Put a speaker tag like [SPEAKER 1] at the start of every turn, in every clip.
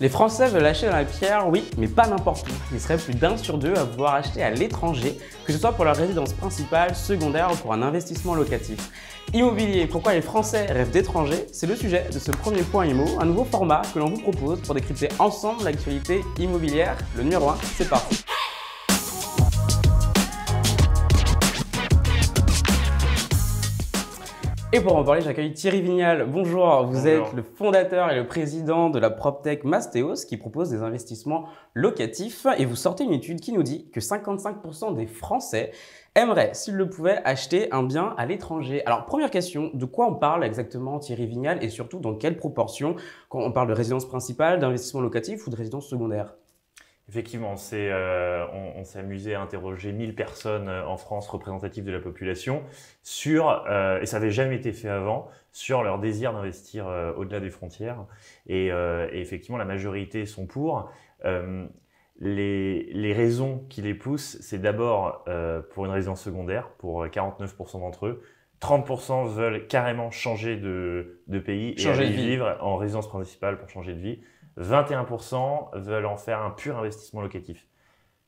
[SPEAKER 1] Les Français veulent acheter dans la pierre, oui, mais pas n'importe où. Ils seraient plus d'un sur deux à vouloir acheter à l'étranger, que ce soit pour leur résidence principale, secondaire ou pour un investissement locatif. Immobilier, pourquoi les Français rêvent d'étrangers C'est le sujet de ce premier point IMO, un nouveau format que l'on vous propose pour décrypter ensemble l'actualité immobilière. Le numéro 1, c'est parti Et pour en parler, j'accueille Thierry Vignal. Bonjour, vous êtes le fondateur et le président de la PropTech Mastéos qui propose des investissements locatifs et vous sortez une étude qui nous dit que 55% des Français aimeraient, s'ils le pouvaient, acheter un bien à l'étranger. Alors, première question, de quoi on parle exactement Thierry Vignal et surtout dans quelle proportion quand on parle de résidence principale, d'investissement locatif ou de résidence secondaire
[SPEAKER 2] Effectivement, euh, on, s'est amusé à interroger 1000 personnes euh, en France représentatives de la population sur, euh, et ça n'avait jamais été fait avant, sur leur désir d'investir au-delà des frontières. Et, effectivement, la majorité sont pour. Les, raisons qui les poussent, c'est d'abord pour une résidence secondaire, pour 49% d'entre eux. 30% veulent carrément changer de, pays changer et de vivre en résidence principale pour changer de vie. 21% veulent en faire un pur investissement locatif.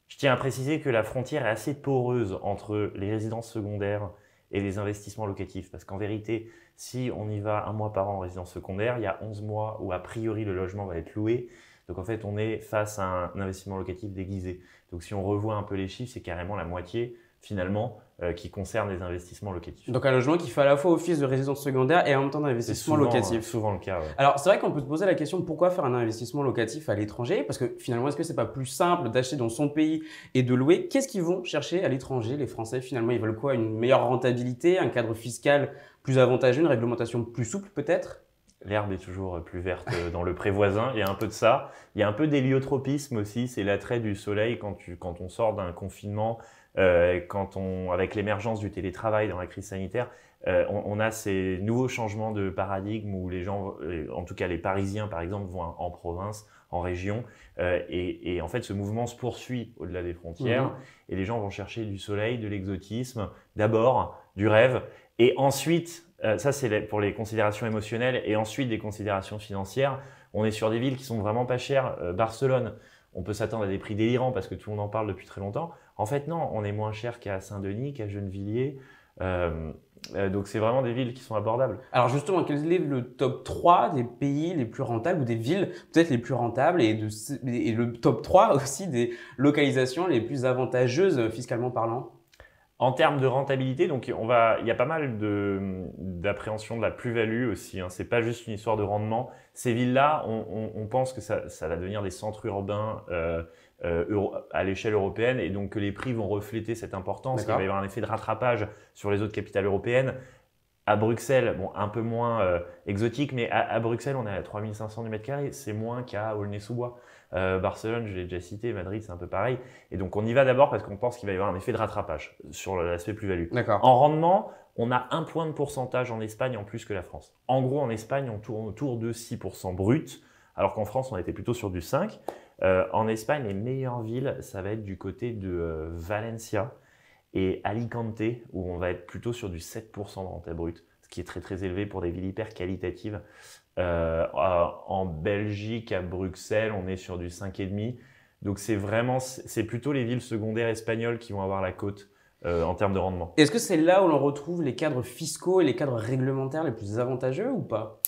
[SPEAKER 2] Je tiens à préciser que la frontière est assez poreuse entre les résidences secondaires et les investissements locatifs, parce qu'en vérité, si on y va un mois par an en résidence secondaire, il y a 11 mois où a priori le logement va être loué, donc en fait, on est face à un investissement locatif déguisé. Donc si on revoit un peu les chiffres, c'est carrément la moitié finalement, euh, qui concerne les investissements locatifs. Donc
[SPEAKER 1] un logement qui fait à la fois office de résidence secondaire et en même temps d'investissement locatif. C'est euh, souvent le cas. Alors c'est vrai qu'on peut se poser la question pourquoi faire un investissement locatif à l'étranger Parce que finalement, est-ce que c'est pas plus simple d'acheter dans son pays et de louer Qu'est-ce qu'ils vont chercher à l'étranger Les Français finalement, ils veulent quoi Une meilleure rentabilité, un cadre fiscal plus avantageux, une réglementation plus souple peut-être
[SPEAKER 2] L'herbe est toujours euh, plus verte dans le prévoisin. Il y a un peu de ça. Il y a un peu d'héliotropisme aussi. C'est l'attrait du soleil quand, tu, quand on sort d'un confinement euh, quand on, avec l'émergence du télétravail dans la crise sanitaire, euh, on, on, a ces nouveaux changements de paradigme où les gens, euh, en tout cas les Parisiens par exemple, vont en province, en région, et, et, en fait ce mouvement se poursuit au-delà des frontières, mhm. et les gens vont chercher du soleil, de l'exotisme, d'abord, du rêve, et ensuite, ça c'est pour les considérations émotionnelles, et ensuite des considérations financières, on est sur des villes qui sont vraiment pas chères, Barcelone, on peut s'attendre à des prix délirants parce que tout le monde en parle depuis très longtemps. En fait, non, on est moins cher qu'à Saint-Denis, qu'à Gennevilliers. Euh, euh, donc c'est vraiment des villes qui sont
[SPEAKER 1] abordables. Alors justement, quel est le top 3 des pays les plus rentables ou des villes peut-être les plus rentables et, et le top 3 aussi des localisations les plus avantageuses euh, fiscalement parlant en termes de rentabilité, donc on va, il y a pas mal d'appréhension
[SPEAKER 2] de, la plus-value aussi. Hein. C'est pas juste une histoire de rendement. Ces villes-là, on, pense que ça, va devenir des centres urbains euh, euh, à l'échelle européenne et donc que les prix vont refléter cette importance. Il va y avoir un effet de rattrapage sur les autres capitales européennes à Bruxelles, bon, un peu moins euh, exotique, mais à, Bruxelles, on est à 3500 du mètre c'est moins qu'à Aulnay-sous-Bois. Euh, Barcelone, je l'ai déjà cité, Madrid, c'est un peu pareil. Et donc, on y va d'abord parce qu'on pense qu'il va y avoir un effet de rattrapage sur l'aspect plus-value. En rendement, on a un point de pourcentage en Espagne en plus que la France. En gros, en Espagne, on tourne autour de 6% brut, alors qu'en France, on était plutôt sur du 5%. Euh, en Espagne, les meilleures villes, ça va être du côté de Valencia, et Alicante, où on va être plutôt sur du 7% de renta brute, ce qui est très très élevé pour des villes hyper qualitatives. Euh, en Belgique, à Bruxelles, on est sur du 5,5. Donc c'est vraiment, c'est plutôt les villes secondaires espagnoles qui vont avoir
[SPEAKER 1] la cote euh, en termes de rendement. Est-ce que c'est là où l'on retrouve les cadres fiscaux et les cadres réglementaires les plus avantageux ou pas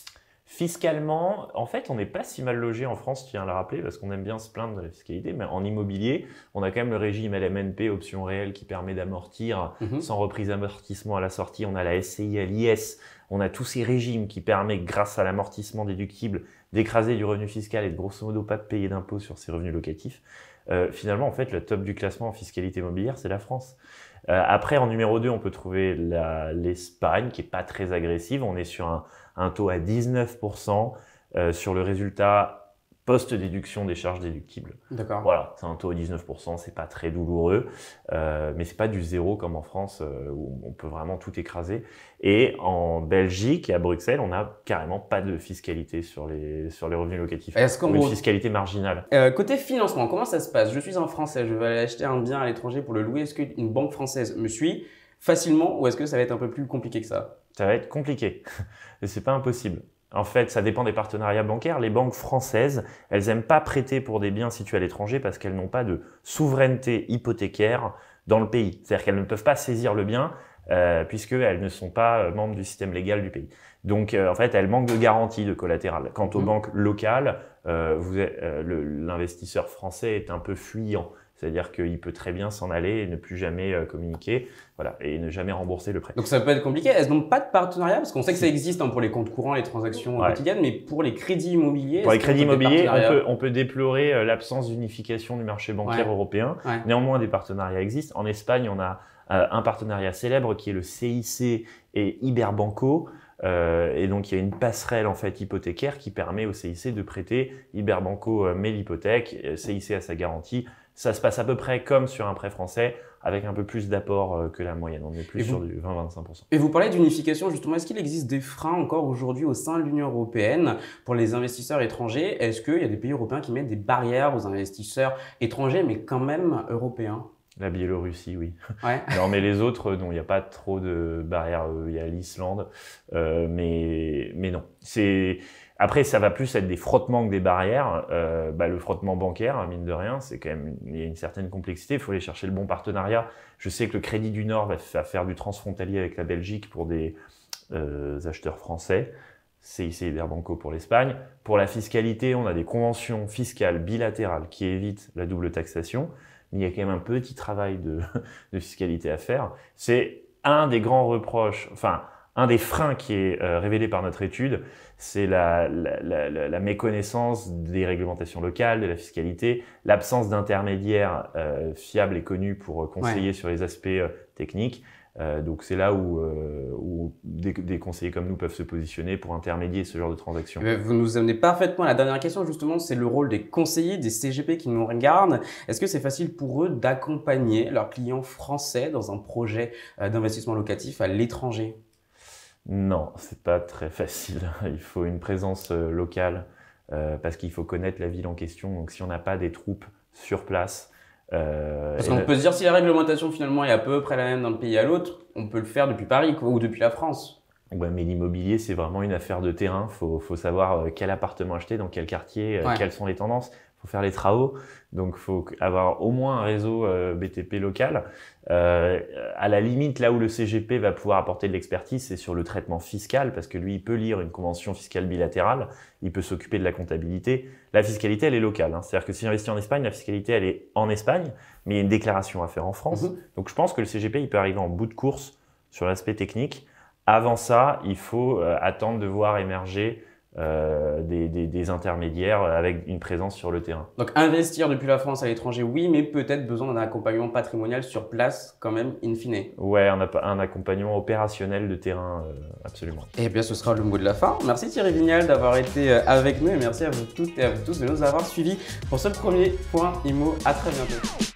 [SPEAKER 1] Fiscalement, en fait, on n'est pas si mal logé en France, viens
[SPEAKER 2] de le rappeler, parce qu'on aime bien se plaindre de la fiscalité, mais en immobilier, on a quand même le régime LMNP, option réelle, qui permet d'amortir mhm. sans reprise amortissement à la sortie. On a la SCI, l'IS on a tous ces régimes qui permettent, grâce à l'amortissement déductible, d'écraser du revenu fiscal et de grosso modo pas de payer d'impôts sur ces revenus locatifs. Euh, finalement, en fait, le top du classement en fiscalité immobilière, c'est la France. Euh, après, en numéro 2, on peut trouver l'Espagne, qui est pas très agressive. On est sur un, taux à 19% euh, sur le résultat post-déduction des charges déductibles. D'accord. Voilà, c'est un taux de 19%, c'est pas très douloureux, euh, mais c'est pas du zéro comme en France euh, où on peut vraiment tout écraser. Et en Belgique et à Bruxelles, on n'a carrément pas de fiscalité sur les, sur les revenus locatifs. est une fiscalité
[SPEAKER 1] marginale euh, Côté financement, comment ça se passe Je suis un Français, je vais aller acheter un bien à l'étranger pour le louer. Est-ce qu'une banque française me suit facilement ou est-ce que ça va être un peu plus compliqué que ça Ça va être compliqué,
[SPEAKER 2] mais c'est pas impossible. En fait, ça dépend des partenariats bancaires. Les banques françaises, elles n'aiment pas prêter pour des biens situés à l'étranger parce qu'elles n'ont pas de souveraineté hypothécaire dans le pays. C'est-à-dire qu'elles ne peuvent pas saisir le bien euh, puisqu'elles ne sont pas euh, membres du système légal du pays. Donc, euh, en fait, elles manquent de garantie de collatéral. Quant aux mmh. banques locales, euh, l'investisseur français est un peu fuyant. C'est-à-dire qu'il peut très bien s'en aller et ne plus jamais euh, communiquer, voilà, et ne jamais rembourser le prêt. Donc ça peut
[SPEAKER 1] être compliqué. Est-ce donc pas de partenariat Parce qu'on sait que ça existe hein, pour les comptes courants, les transactions euh, quotidiennes, mais pour les crédits immobiliers. Pour les crédits immobiliers, on
[SPEAKER 2] peut, déplorer euh, l'absence d'unification du marché bancaire européen. Néanmoins, des partenariats existent. En Espagne, on a un partenariat célèbre qui est le CIC et Iberbanco. et donc il y a une passerelle hypothécaire qui permet au CIC de prêter. Iberbanco met l'hypothèque, CIC a sa garantie, ça se passe à peu près comme sur un prêt français, avec un peu plus d'apport euh, que la moyenne. On est plus sur du 20-25%.
[SPEAKER 1] Et vous parlez d'unification, justement. Est-ce qu'il existe des freins encore aujourd'hui au sein de l'Union européenne pour les investisseurs étrangers Est-ce qu'il y a des pays européens qui mettent des barrières aux investisseurs étrangers, mais quand même européens
[SPEAKER 2] la Biélorussie, oui. non, mais les autres, non, il n'y a pas trop de barrières. Euh, il y a l'Islande, euh, mais, mais non. C'est après, ça va plus être des frottements que des barrières. Euh, bah, le frottement bancaire, hein, mine de rien, c'est quand même il y a une certaine complexité. Il faut aller chercher le bon partenariat. Je sais que le Crédit du Nord va faire du transfrontalier avec la Belgique pour des acheteurs français. CIC Iberbanco pour l'Espagne. Pour la fiscalité, on a des conventions fiscales bilatérales qui évitent la double taxation il y a quand même un petit travail de, fiscalité à faire. C'est un des grands reproches, enfin, un des freins qui est euh, révélé par notre étude, c'est la, méconnaissance des réglementations locales, de la fiscalité, l'absence d'intermédiaires euh, fiables et connus pour euh, conseiller sur les aspects techniques. Euh, donc c'est là où, euh, des, conseillers comme nous peuvent se positionner pour intermédier ce genre de transaction. Eh ben, vous nous amenez
[SPEAKER 1] parfaitement à la dernière question, justement, c'est le rôle des conseillers, des CGP qui nous regardent. Est-ce que c'est facile pour eux d'accompagner leurs clients français dans un projet euh, d'investissement locatif à l'étranger Non, c'est pas très facile. Il faut une présence locale parce qu'il faut connaître la ville en
[SPEAKER 2] question. Donc si on n'a pas des troupes sur place, euh, Parce qu'on peut se dire
[SPEAKER 1] si la réglementation finalement est à peu près la même d'un pays à l'autre, on peut le faire depuis Paris quoi, ou depuis la France.
[SPEAKER 2] mais l'immobilier, c'est vraiment une affaire de terrain. Il faut, savoir euh, quel appartement acheter, dans quel quartier, euh, quelles sont les tendances faire les travaux, donc il faut avoir au moins un réseau euh, BTP local. Euh, à la limite, là où le CGP va pouvoir apporter de l'expertise, c'est sur le traitement fiscal, parce que lui, il peut lire une convention fiscale bilatérale, il peut s'occuper de la comptabilité. La fiscalité, elle est locale. Hein. C'est-à-dire que si j'investis en Espagne, la fiscalité, elle est en Espagne, mais il y a une déclaration à faire en France. Mm-hmm. Donc je pense que le CGP, il peut arriver en bout de course sur l'aspect technique. Avant ça, il faut euh, attendre de voir émerger euh, des, des, des, intermédiaires avec une présence sur le terrain.
[SPEAKER 1] Donc investir depuis la France à l'étranger, oui, mais peut-être besoin d'un accompagnement patrimonial sur place quand même, in fine. Ouais, un, un accompagnement opérationnel de terrain, euh, absolument. Et eh bien ce sera le mot de la fin. Merci Thierry Vignal d'avoir été euh, avec nous et merci à vous toutes et à vous tous de nous avoir suivis pour ce premier point IMO. À très bientôt.